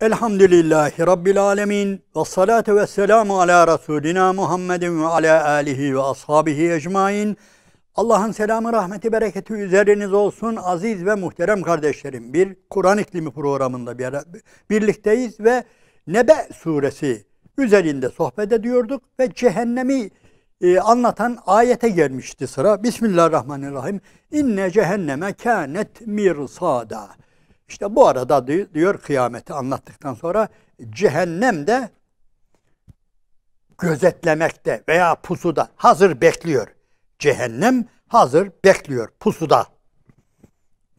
Elhamdülillahi Rabbil Alemin ve salatu ve selamu ala Resulina Muhammedin ve ala alihi ve ashabihi ecmain. Allah'ın selamı, rahmeti, bereketi üzeriniz olsun aziz ve muhterem kardeşlerim. Bir Kur'an iklimi programında bir birlikteyiz ve Nebe suresi üzerinde sohbet ediyorduk ve cehennemi e, anlatan ayete gelmişti sıra. Bismillahirrahmanirrahim. İnne cehenneme kânet mirsada. İşte bu arada diyor kıyameti anlattıktan sonra cehennem de gözetlemekte veya pusuda hazır bekliyor. Cehennem hazır bekliyor pusuda.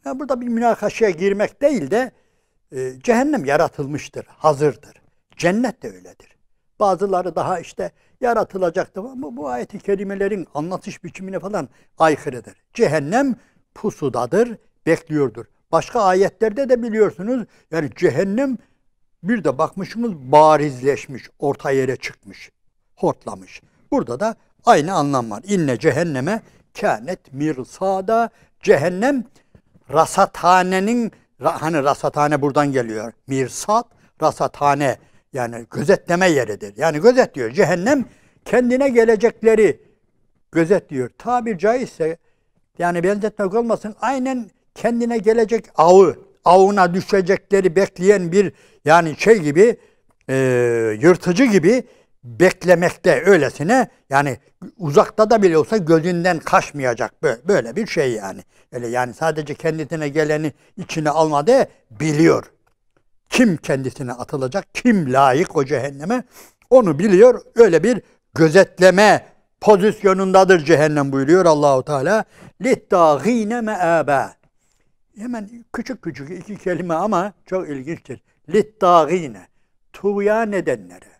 Yani burada bir münakaşaya girmek değil de e, cehennem yaratılmıştır, hazırdır. Cennet de öyledir. Bazıları daha işte yaratılacaktı ama bu, bu ayeti kerimelerin anlatış biçimine falan aykırıdır. Cehennem pusudadır, bekliyordur. Başka ayetlerde de biliyorsunuz yani cehennem bir de bakmışsınız barizleşmiş, orta yere çıkmış, hortlamış. Burada da aynı anlam var. İnne cehenneme kânet mirsada cehennem rasathanenin hani rasathane buradan geliyor. Mirsat rasathane yani gözetleme yeridir. Yani gözetliyor. Cehennem kendine gelecekleri gözetliyor. Tabir caizse yani benzetmek olmasın aynen kendine gelecek avı, avına düşecekleri bekleyen bir yani şey gibi e, yırtıcı gibi beklemekte öylesine yani uzakta da bile olsa gözünden kaçmayacak böyle bir şey yani. Öyle yani sadece kendisine geleni içine almadı biliyor. Kim kendisine atılacak, kim layık o cehenneme onu biliyor. Öyle bir gözetleme pozisyonundadır cehennem buyuruyor Allahu Teala. Littâgîne meâbâ. Hemen küçük küçük iki kelime ama çok ilginçtir. Littâgîne, tuğyan edenlere,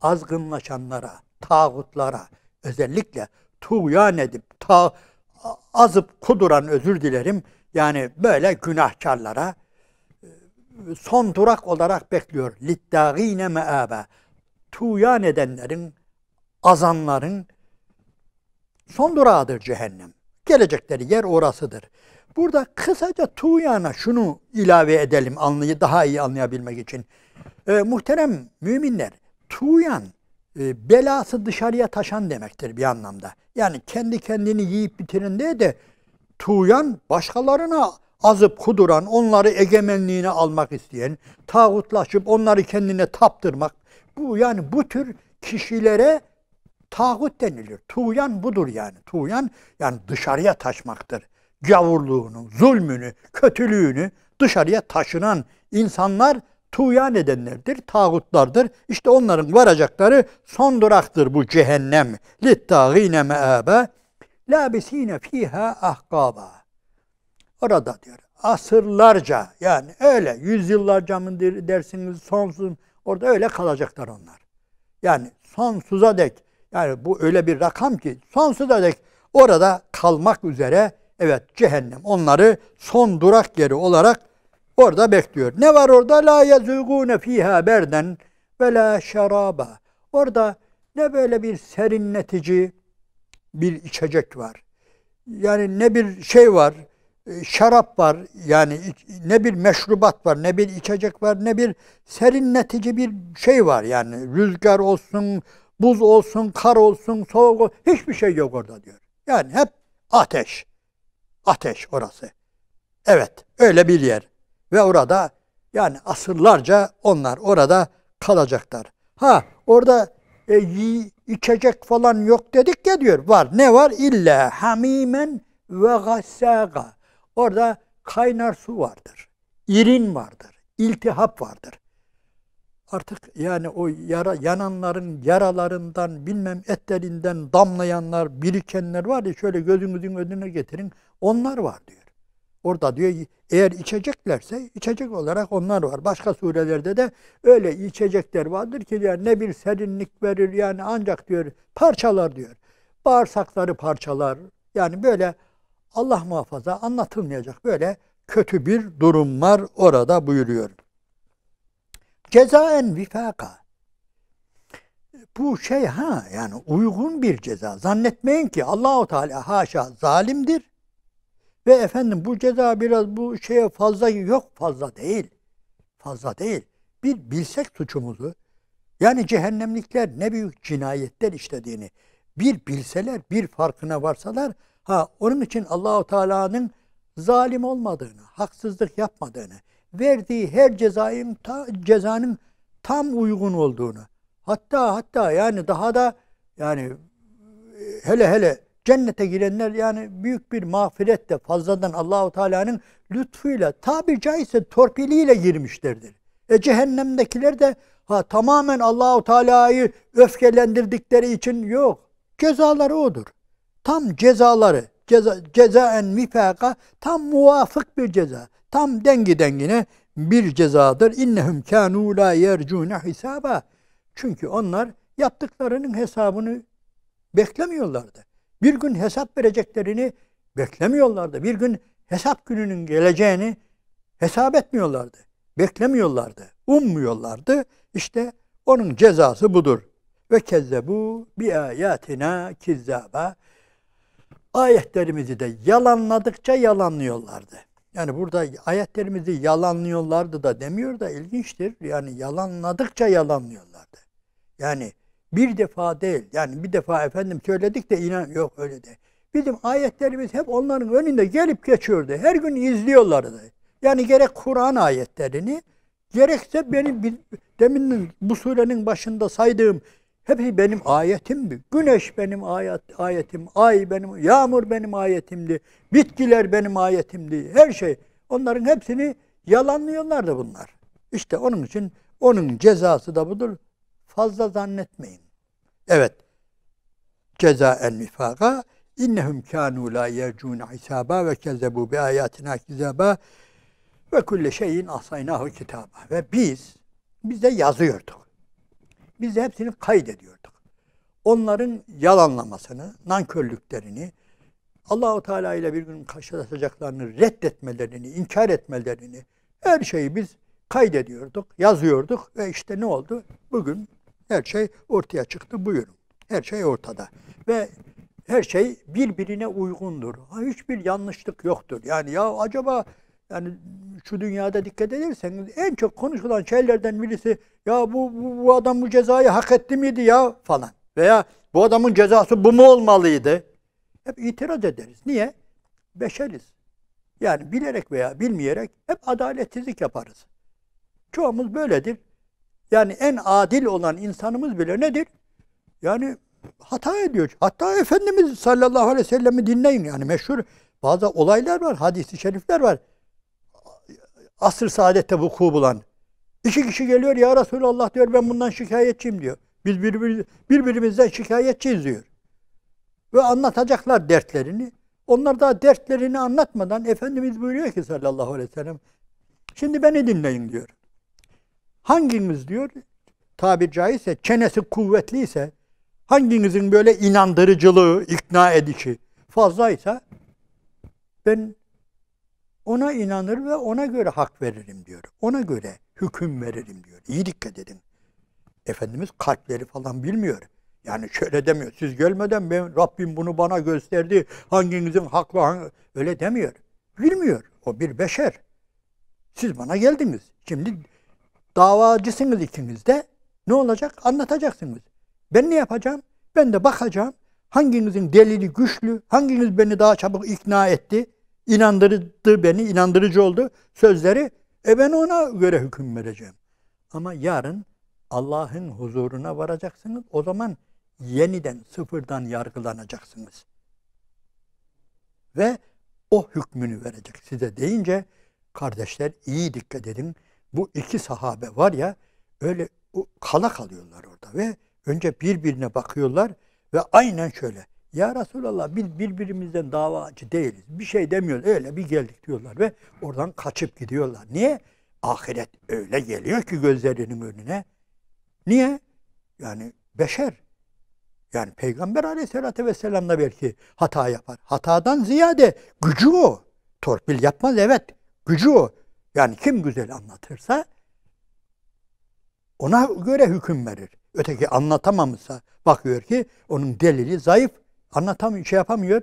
azgınlaşanlara, tağutlara, özellikle tuğyan edip, ta, azıp kuduran özür dilerim, yani böyle günahkarlara e, son durak olarak bekliyor. Littâgîne meâbe, tuğyan edenlerin, azanların son durağıdır cehennem. Gelecekleri yer orasıdır. Burada kısaca Tuğyan'a şunu ilave edelim anlayı daha iyi anlayabilmek için. Ee, muhterem müminler, Tuğyan e, belası dışarıya taşan demektir bir anlamda. Yani kendi kendini yiyip bitirin diye de Tuğyan başkalarına azıp kuduran, onları egemenliğine almak isteyen, tağutlaşıp onları kendine taptırmak. Bu yani bu tür kişilere tağut denilir. Tuğyan budur yani. Tuğyan yani dışarıya taşmaktır gavurluğunu, zulmünü, kötülüğünü dışarıya taşınan insanlar tuğyan edenlerdir, tağutlardır. İşte onların varacakları son duraktır bu cehennem. Littâgîne meâbe lâbisîne fîhâ ahkâba. Orada diyor asırlarca yani öyle yüzyıllarca mı dersiniz sonsuz orada öyle kalacaklar onlar. Yani sonsuza dek yani bu öyle bir rakam ki sonsuza dek orada kalmak üzere Evet cehennem onları son durak yeri olarak orada bekliyor. Ne var orada? La yezugune fiha berden ve la şaraba. Orada ne böyle bir serinletici bir içecek var. Yani ne bir şey var, e, şarap var yani ne bir meşrubat var, ne bir içecek var, ne bir serinletici bir şey var. Yani rüzgar olsun, buz olsun, kar olsun, soğuk olsun, hiçbir şey yok orada diyor. Yani hep ateş. Ateş orası. Evet, öyle bir yer. Ve orada yani asırlarca onlar orada kalacaklar. Ha orada e, içecek falan yok dedik ya diyor. Var. Ne var? İlla hamimen ve gassaga. Orada kaynar su vardır. İrin vardır. iltihap vardır. Artık yani o yara, yananların yaralarından, bilmem etlerinden damlayanlar, birikenler var ya şöyle gözünüzün önüne getirin. Onlar var diyor. Orada diyor eğer içeceklerse içecek olarak onlar var. Başka surelerde de öyle içecekler vardır ki yani ne bir serinlik verir yani ancak diyor parçalar diyor. Bağırsakları parçalar. Yani böyle Allah muhafaza anlatılmayacak böyle kötü bir durum var orada buyuruyor. Cezaen vifaka. Bu şey ha yani uygun bir ceza. Zannetmeyin ki Allahu Teala haşa zalimdir. Ve efendim bu ceza biraz bu şeye fazla yok fazla değil. Fazla değil. Bir bilsek suçumuzu. Yani cehennemlikler ne büyük cinayetler işlediğini bir bilseler, bir farkına varsalar ha onun için Allahu Teala'nın zalim olmadığını, haksızlık yapmadığını, verdiği her cezayım, ta, cezanın tam uygun olduğunu. Hatta hatta yani daha da yani hele hele cennete girenler yani büyük bir mağfiretle fazladan Allahu Teala'nın lütfuyla tabi caizse torpiliyle girmişlerdir. E cehennemdekiler de ha tamamen Allahu Teala'yı öfkelendirdikleri için yok. Cezaları odur. Tam cezaları ceza, cezaen mifaka tam muvafık bir ceza. Tam dengi dengine bir cezadır. İnnehum kânû lâ yercûne hisaba. Çünkü onlar yaptıklarının hesabını beklemiyorlardı. Bir gün hesap vereceklerini beklemiyorlardı. Bir gün hesap gününün geleceğini hesap etmiyorlardı. Beklemiyorlardı. Ummuyorlardı. İşte onun cezası budur. Ve Vekezzebu bi ayatina kizzaba. Ayetlerimizi de yalanladıkça yalanlıyorlardı. Yani burada ayetlerimizi yalanlıyorlardı da demiyor da ilginçtir. Yani yalanladıkça yalanlıyorlardı. Yani bir defa değil. Yani bir defa efendim söyledik de inan yok öyle de. Bizim ayetlerimiz hep onların önünde gelip geçiyordu. Her gün izliyorlardı. Yani gerek Kur'an ayetlerini gerekse benim demin bu surenin başında saydığım Hepsi benim ayetimdi. Güneş benim ayet, ayetim, ay benim, yağmur benim ayetimdi, bitkiler benim ayetimdi, her şey. Onların hepsini yalanlıyorlar da bunlar. İşte onun için onun cezası da budur. Fazla zannetmeyin. Evet. Ceza el nifaka innehum kanu la yercun hisaba vekezzebu bi ayatina kizaba ve kulle şeyin asaynahu kitaba. Ve biz bize yazıyordu. Biz de hepsini kaydediyorduk. Onların yalanlamasını, nankörlüklerini, Allahu Teala ile bir gün karşılaşacaklarını reddetmelerini, inkar etmelerini her şeyi biz kaydediyorduk, yazıyorduk ve işte ne oldu? Bugün her şey ortaya çıktı. Buyurun. Her şey ortada. Ve her şey birbirine uygundur. hiçbir yanlışlık yoktur. Yani ya acaba yani şu dünyada dikkat edersen en çok konuşulan şeylerden birisi ya bu, bu, bu adam bu cezayı hak etti miydi ya falan. Veya bu adamın cezası bu mu olmalıydı? Hep itiraz ederiz. Niye? Beşeriz. Yani bilerek veya bilmeyerek hep adaletsizlik yaparız. Çoğumuz böyledir. Yani en adil olan insanımız bile nedir? Yani hata ediyor. Hatta Efendimiz sallallahu aleyhi ve sellem'i dinleyin. Yani meşhur bazı olaylar var, hadisi şerifler var asr saadette vuku bulan. İki kişi geliyor ya Resulallah diyor ben bundan şikayetçiyim diyor. Biz birbirimiz, birbirimizden şikayetçiyiz diyor. Ve anlatacaklar dertlerini. Onlar daha dertlerini anlatmadan Efendimiz buyuruyor ki sallallahu aleyhi ve sellem şimdi beni dinleyin diyor. Hanginiz diyor tabir caizse çenesi kuvvetliyse hanginizin böyle inandırıcılığı, ikna edici fazlaysa ben ona inanır ve ona göre hak veririm diyor. Ona göre hüküm veririm diyor. İyi dikkat edin. Efendimiz kalpleri falan bilmiyor. Yani şöyle demiyor. Siz gelmeden ben Rabbim bunu bana gösterdi. Hanginizin haklı hangi... öyle demiyor. Bilmiyor. O bir beşer. Siz bana geldiniz. Şimdi davacısınız ikiniz de. Ne olacak? Anlatacaksınız. Ben ne yapacağım? Ben de bakacağım. Hanginizin delili güçlü, hanginiz beni daha çabuk ikna etti? inandırdı beni, inandırıcı oldu sözleri. E ben ona göre hüküm vereceğim. Ama yarın Allah'ın huzuruna varacaksınız. O zaman yeniden sıfırdan yargılanacaksınız. Ve o hükmünü verecek size deyince kardeşler iyi dikkat edin. Bu iki sahabe var ya öyle kala kalıyorlar orada ve önce birbirine bakıyorlar ve aynen şöyle. Ya Resulallah biz birbirimizden davacı değiliz. Bir şey demiyoruz. Öyle bir geldik diyorlar ve oradan kaçıp gidiyorlar. Niye? Ahiret öyle geliyor ki gözlerinin önüne. Niye? Yani beşer. Yani Peygamber aleyhissalatü vesselam da belki hata yapar. Hatadan ziyade gücü o. Torpil yapmaz evet. Gücü o. Yani kim güzel anlatırsa ona göre hüküm verir. Öteki anlatamamışsa bakıyor ki onun delili zayıf. Anlatamıyor, şey yapamıyor.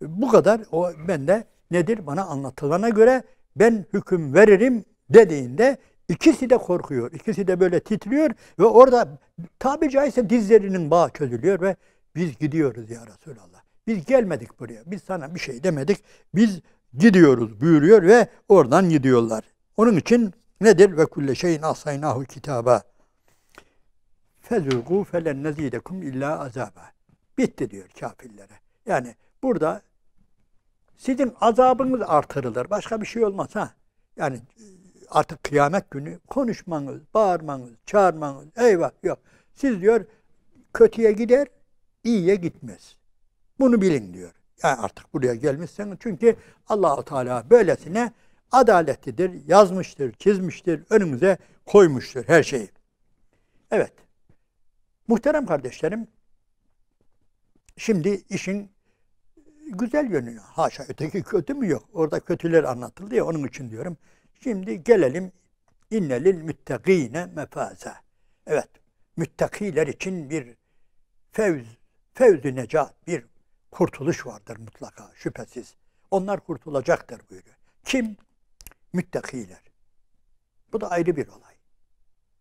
Bu kadar o ben de nedir bana anlatılana göre ben hüküm veririm dediğinde ikisi de korkuyor. İkisi de böyle titriyor ve orada tabi caizse dizlerinin bağı çözülüyor ve biz gidiyoruz ya Resulallah. Biz gelmedik buraya. Biz sana bir şey demedik. Biz gidiyoruz buyuruyor ve oradan gidiyorlar. Onun için nedir? Ve kulle şeyin asaynahu kitaba. Fezulgu felen nezidekum illa azaba. Bitti diyor kafirlere. Yani burada sizin azabınız artırılır. Başka bir şey olmaz ha. Yani e, artık kıyamet günü konuşmanız, bağırmanız, çağırmanız eyvah yok. Siz diyor kötüye gider, iyiye gitmez. Bunu bilin diyor. Yani artık buraya gelmişseniz çünkü Allahu Teala böylesine adaletlidir, yazmıştır, çizmiştir, önümüze koymuştur her şeyi. Evet. Muhterem kardeşlerim, Şimdi işin güzel yönü. Haşa öteki kötü mü yok? Orada kötüler anlatıldı ya onun için diyorum. Şimdi gelelim innelil müttegine mefaza. Evet. Müttakiler için bir fevz, fevz-i necat, bir kurtuluş vardır mutlaka şüphesiz. Onlar kurtulacaktır buyuruyor. Kim? Müttakiler. Bu da ayrı bir olay.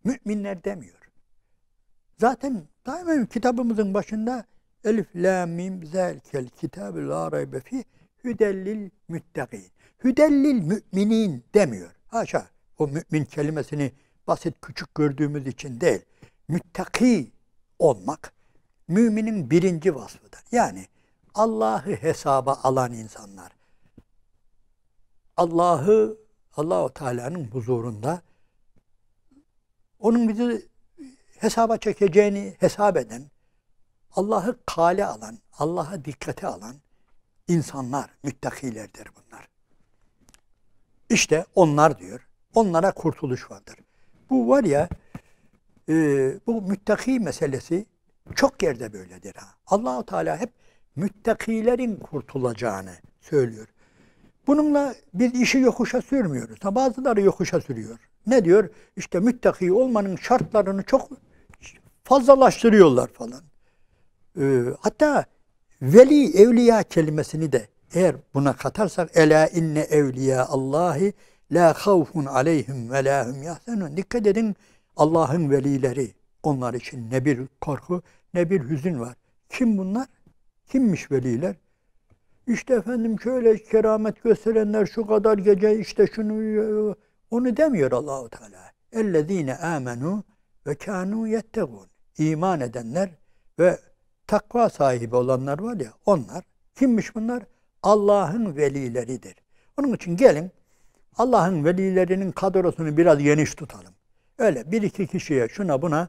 Müminler demiyor. Zaten daima kitabımızın başında Elif, la, mim, zelkel kitabı la raybe fi hüdellil müttegin. Hüdellil müminin demiyor. Haşa o mümin kelimesini basit küçük gördüğümüz için değil. Müttaki olmak müminin birinci vasfıdır. Yani Allah'ı hesaba alan insanlar. Allah'ı Allahu Teala'nın huzurunda onun bizi hesaba çekeceğini hesap eden, Allah'ı kale alan, Allah'a dikkate alan insanlar, müttakilerdir bunlar. İşte onlar diyor. Onlara kurtuluş vardır. Bu var ya, e, bu müttaki meselesi çok yerde böyledir. Ha. Allahu Teala hep müttakilerin kurtulacağını söylüyor. Bununla biz işi yokuşa sürmüyoruz. Ha, bazıları yokuşa sürüyor. Ne diyor? İşte müttaki olmanın şartlarını çok fazlalaştırıyorlar falan. E, hatta veli evliya kelimesini de eğer buna katarsak ela inne evliya Allahi la havfun aleyhim ve la hum yahzenun. Dikkat edin Allah'ın velileri onlar için ne bir korku ne bir hüzün var. Kim bunlar? Kimmiş veliler? İşte efendim şöyle keramet gösterenler şu kadar gece işte şunu onu demiyor Allahu Teala. Ellezine amenu ve kanu yettegun. İman edenler ve takva sahibi olanlar var ya onlar. Kimmiş bunlar? Allah'ın velileridir. Onun için gelin Allah'ın velilerinin kadrosunu biraz geniş tutalım. Öyle bir iki kişiye şuna buna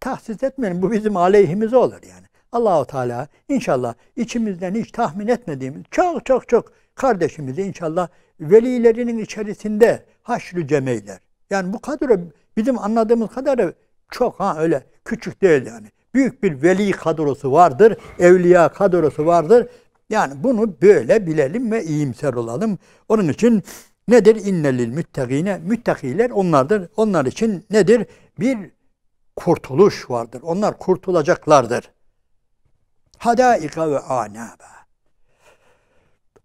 tahsis etmeyelim. Bu bizim aleyhimiz olur yani. Allahu Teala inşallah içimizden hiç tahmin etmediğimiz çok çok çok kardeşimizi inşallah velilerinin içerisinde haşrü cemeyler. Yani bu kadro bizim anladığımız kadarı çok ha öyle küçük değil yani büyük bir veli kadrosu vardır, evliya kadrosu vardır. Yani bunu böyle bilelim ve iyimser olalım. Onun için nedir? innelil müttegine. Müttakiler onlardır. Onlar için nedir? Bir kurtuluş vardır. Onlar kurtulacaklardır. Hadaika ve anaba.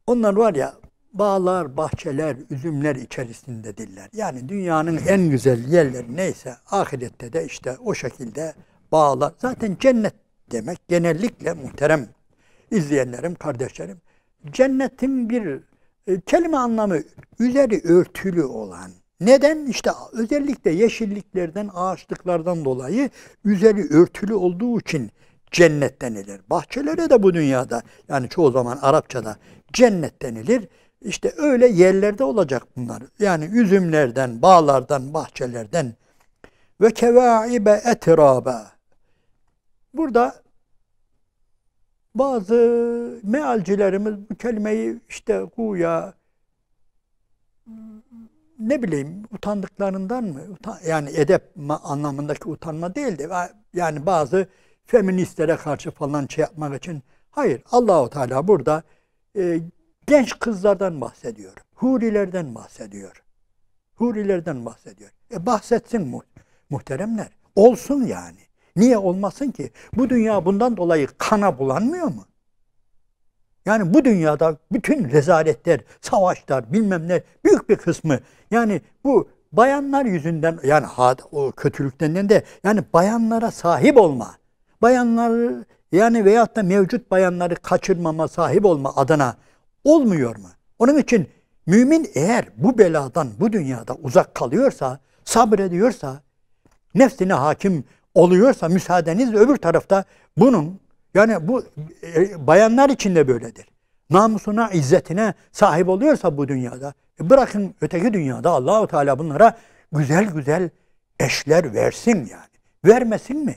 Onlar var ya bağlar, bahçeler, üzümler içerisindedirler. Yani dünyanın en güzel yerleri neyse ahirette de işte o şekilde bağlar. Zaten cennet demek genellikle muhterem izleyenlerim, kardeşlerim. Cennetin bir e, kelime anlamı üzeri örtülü olan. Neden? İşte özellikle yeşilliklerden, ağaçlıklardan dolayı üzeri örtülü olduğu için cennet denilir. Bahçelere de bu dünyada yani çoğu zaman Arapçada cennet denilir. İşte öyle yerlerde olacak bunlar. Yani üzümlerden, bağlardan, bahçelerden ve kevaibe etraba Burada bazı mealcilerimiz bu kelimeyi işte kuya ne bileyim utandıklarından mı? yani edep anlamındaki utanma değildi yani bazı feministlere karşı falan şey yapmak için hayır Allahu Teala burada e, genç kızlardan bahsediyor. Hurilerden bahsediyor. Hurilerden bahsediyor. E bahsetsin mu muhteremler. Olsun yani. Niye olmasın ki? Bu dünya bundan dolayı kana bulanmıyor mu? Yani bu dünyada bütün rezaletler, savaşlar, bilmem ne büyük bir kısmı yani bu bayanlar yüzünden yani o kötülüklerinden de yani bayanlara sahip olma. Bayanlar yani veyahut da mevcut bayanları kaçırmama, sahip olma adına olmuyor mu? Onun için mümin eğer bu beladan bu dünyada uzak kalıyorsa, sabrediyorsa, nefsine hakim oluyorsa müsaadenizle öbür tarafta bunun yani bu e, bayanlar için de böyledir. Namusuna, izzetine sahip oluyorsa bu dünyada e bırakın öteki dünyada Allahu Teala bunlara güzel güzel eşler versin yani. Vermesin mi?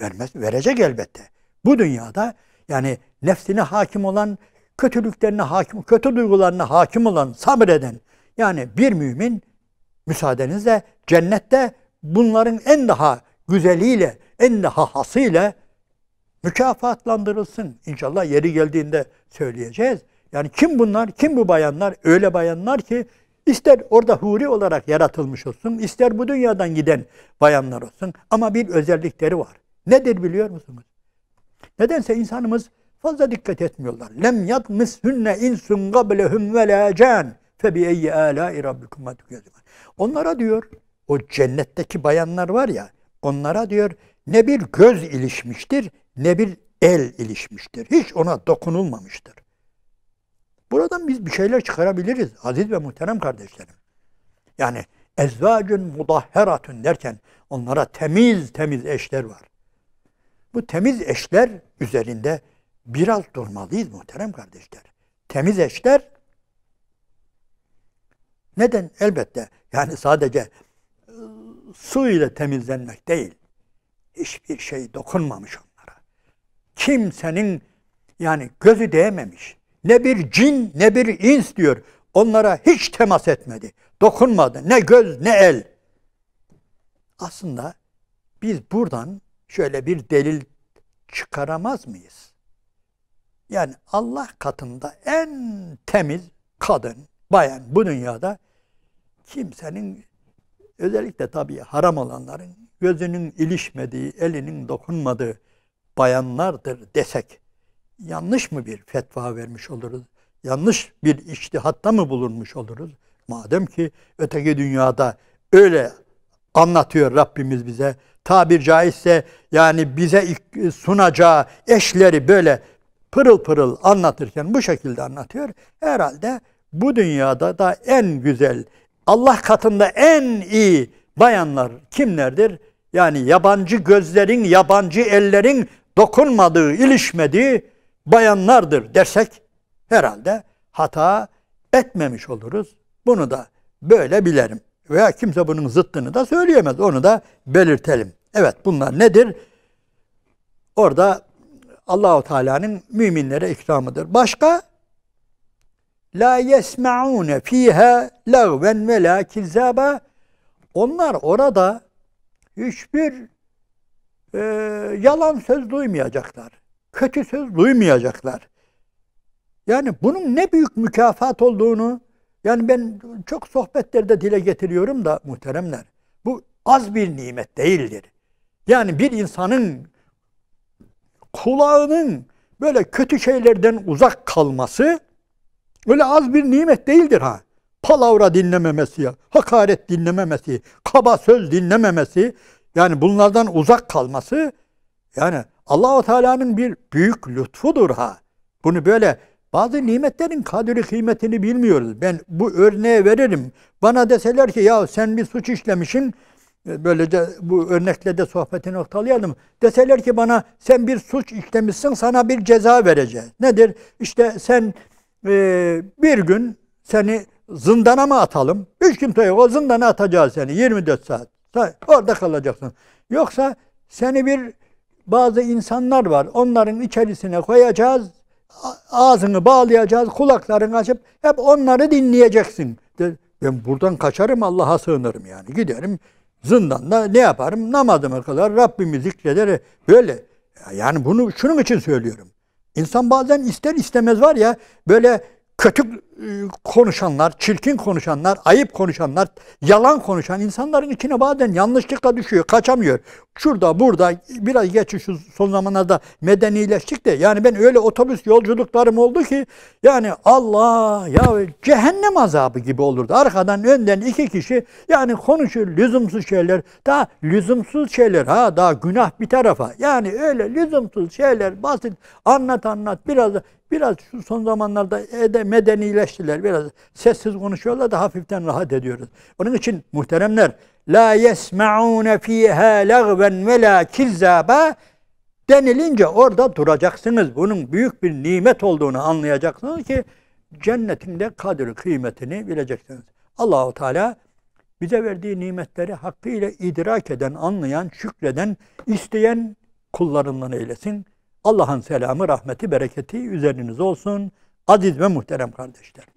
Vermez, verecek elbette. Bu dünyada yani nefsine hakim olan, kötülüklerine hakim, kötü duygularına hakim olan, sabreden yani bir mümin müsaadenizle cennette bunların en daha güzeliyle, en hahasıyla mükafatlandırılsın. İnşallah yeri geldiğinde söyleyeceğiz. Yani kim bunlar, kim bu bayanlar? Öyle bayanlar ki ister orada huri olarak yaratılmış olsun, ister bu dünyadan giden bayanlar olsun. Ama bir özellikleri var. Nedir biliyor musunuz? Nedense insanımız fazla dikkat etmiyorlar. Lem yatmishunne insun qablehum ve la can fe bi ayyi rabbikum Onlara diyor o cennetteki bayanlar var ya Onlara diyor ne bir göz ilişmiştir ne bir el ilişmiştir. Hiç ona dokunulmamıştır. Buradan biz bir şeyler çıkarabiliriz aziz ve muhterem kardeşlerim. Yani ezvacun mudahheratun derken onlara temiz temiz eşler var. Bu temiz eşler üzerinde biraz durmalıyız muhterem kardeşler. Temiz eşler neden? Elbette yani sadece su ile temizlenmek değil. Hiçbir şey dokunmamış onlara. Kimsenin yani gözü değmemiş. Ne bir cin ne bir ins diyor. Onlara hiç temas etmedi. Dokunmadı. Ne göz ne el. Aslında biz buradan şöyle bir delil çıkaramaz mıyız? Yani Allah katında en temiz kadın, bayan bu dünyada kimsenin Özellikle tabii haram olanların gözünün ilişmediği, elinin dokunmadığı bayanlardır desek yanlış mı bir fetva vermiş oluruz? Yanlış bir iştihatta mı bulunmuş oluruz? Madem ki öteki dünyada öyle anlatıyor Rabbimiz bize. Tabir caizse yani bize sunacağı eşleri böyle pırıl pırıl anlatırken bu şekilde anlatıyor. Herhalde bu dünyada da en güzel, Allah katında en iyi bayanlar kimlerdir? Yani yabancı gözlerin, yabancı ellerin dokunmadığı, ilişmediği bayanlardır dersek herhalde hata etmemiş oluruz. Bunu da böyle bilerim. Veya kimse bunun zıttını da söyleyemez. Onu da belirtelim. Evet bunlar nedir? Orada Allahu Teala'nın müminlere ikramıdır. Başka La yesmaune fiha lagven ve la kizaba. Onlar orada hiçbir e, yalan söz duymayacaklar. Kötü söz duymayacaklar. Yani bunun ne büyük mükafat olduğunu yani ben çok sohbetlerde dile getiriyorum da muhteremler. Bu az bir nimet değildir. Yani bir insanın kulağının böyle kötü şeylerden uzak kalması Öyle az bir nimet değildir ha. Palavra dinlememesi, hakaret dinlememesi, kaba söz dinlememesi, yani bunlardan uzak kalması, yani Allahu Teala'nın bir büyük lütfudur ha. Bunu böyle bazı nimetlerin kadri kıymetini bilmiyoruz. Ben bu örneğe veririm. Bana deseler ki ya sen bir suç işlemişsin. E, böylece bu örnekle de sohbeti noktalayalım. Deseler ki bana sen bir suç işlemişsin sana bir ceza vereceğiz. Nedir? İşte sen ee, bir gün seni zindana mı atalım? Hiç kimse yok. O zindana atacağız seni 24 saat. Orada kalacaksın. Yoksa seni bir bazı insanlar var. Onların içerisine koyacağız. Ağzını bağlayacağız. Kulaklarını açıp hep onları dinleyeceksin. Ben buradan kaçarım Allah'a sığınırım yani. Giderim zindanda ne yaparım? Namazımı kılar, Rabbimi zikreder. Böyle. Yani bunu şunun için söylüyorum. İnsan bazen ister istemez var ya böyle kötü ee, konuşanlar, çirkin konuşanlar, ayıp konuşanlar, yalan konuşan insanların içine bazen yanlışlıkla düşüyor, kaçamıyor. Şurada, burada, biraz geçiş şu son zamanlarda medenileştik de yani ben öyle otobüs yolculuklarım oldu ki yani Allah ya cehennem azabı gibi olurdu. Arkadan önden iki kişi yani konuşur lüzumsuz şeyler, daha lüzumsuz şeyler ha daha günah bir tarafa. Yani öyle lüzumsuz şeyler basit anlat anlat biraz biraz şu son zamanlarda ede medenileştik geçtiler. Biraz sessiz konuşuyorlar da hafiften rahat ediyoruz. Onun için muhteremler la yesmaune fiha lagven ve la kilzaba denilince orada duracaksınız. Bunun büyük bir nimet olduğunu anlayacaksınız ki cennetin de kadri kıymetini bileceksiniz. Allahu Teala bize verdiği nimetleri hakkıyla idrak eden, anlayan, şükreden, isteyen kullarından eylesin. Allah'ın selamı, rahmeti, bereketi üzeriniz olsun. Ad edme muhterem kardeşler.